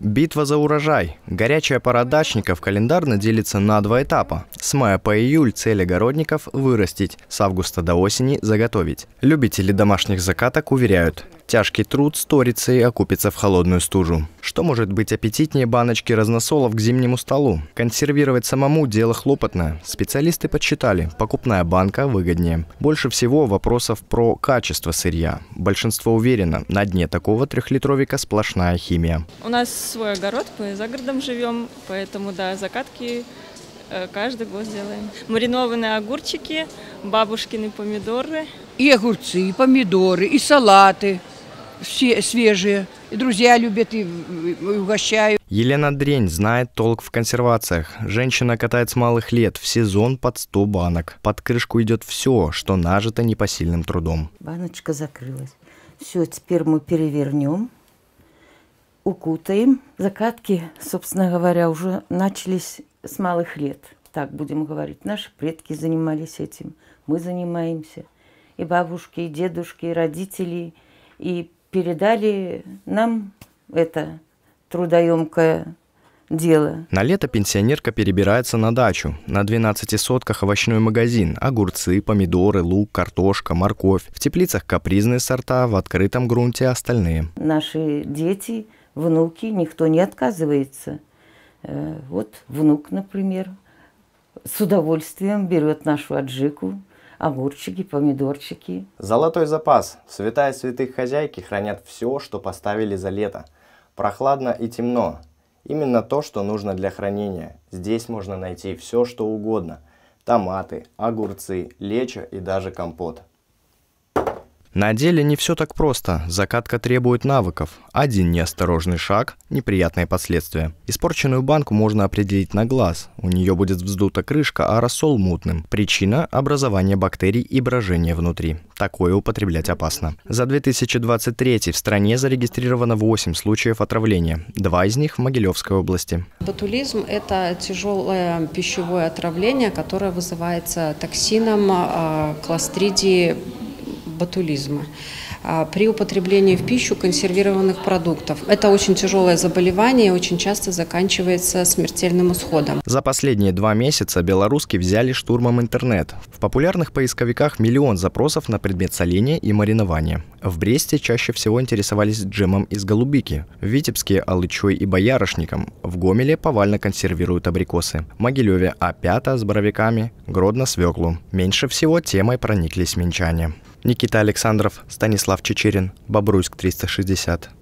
Битва за урожай. Горячая пора дачников календарно делится на два этапа. С мая по июль цель огородников – вырастить, с августа до осени – заготовить. Любители домашних закаток уверяют, Тяжкий труд сторится и окупится в холодную стужу. Что может быть аппетитнее баночки разносолов к зимнему столу? Консервировать самому дело хлопотное. Специалисты подсчитали, покупная банка выгоднее. Больше всего вопросов про качество сырья. Большинство уверено, на дне такого трехлитровика сплошная химия. У нас свой огород, мы за городом живем, поэтому да, закатки э, каждый год делаем. Маринованные огурчики, бабушкины помидоры. И огурцы, и помидоры, и салаты все свежие. И друзья любят, и, и угощаю. Елена Дрень знает толк в консервациях. Женщина катает с малых лет в сезон под 100 банок. Под крышку идет все, что нажито непосильным трудом. Баночка закрылась. Все, теперь мы перевернем, укутаем. Закатки, собственно говоря, уже начались с малых лет. Так будем говорить. Наши предки занимались этим. Мы занимаемся. И бабушки, и дедушки, и родители, и передали нам это трудоемкое дело. На лето пенсионерка перебирается на дачу. На 12 сотках овощной магазин. Огурцы, помидоры, лук, картошка, морковь. В теплицах капризные сорта, в открытом грунте остальные. Наши дети, внуки, никто не отказывается. Э, вот внук, например, с удовольствием берет нашу аджику, огурчики, помидорчики. Золотой запас. Святая святых хозяйки хранят все, что поставили за лето. Прохладно и темно. Именно то, что нужно для хранения. Здесь можно найти все, что угодно. Томаты, огурцы, лечо и даже компот. На деле не все так просто. Закатка требует навыков. Один неосторожный шаг – неприятные последствия. Испорченную банку можно определить на глаз. У нее будет вздута крышка, а рассол мутным. Причина – образование бактерий и брожение внутри. Такое употреблять опасно. За 2023 в стране зарегистрировано 8 случаев отравления. Два из них в Могилевской области. Ботулизм – это тяжелое пищевое отравление, которое вызывается токсином а, кластридии ботулизма а, при употреблении в пищу консервированных продуктов. Это очень тяжелое заболевание и очень часто заканчивается смертельным исходом. За последние два месяца белоруски взяли штурмом интернет. В популярных поисковиках миллион запросов на предмет соления и маринования. В Бресте чаще всего интересовались джемом из голубики, в Витебске – алычой и боярышником, в Гомеле повально консервируют абрикосы, в Могилеве – опята с боровиками, Гродно – свеклу. Меньше всего темой прониклись минчане. Никита Александров, Станислав Чечерин, Бобруйск 360.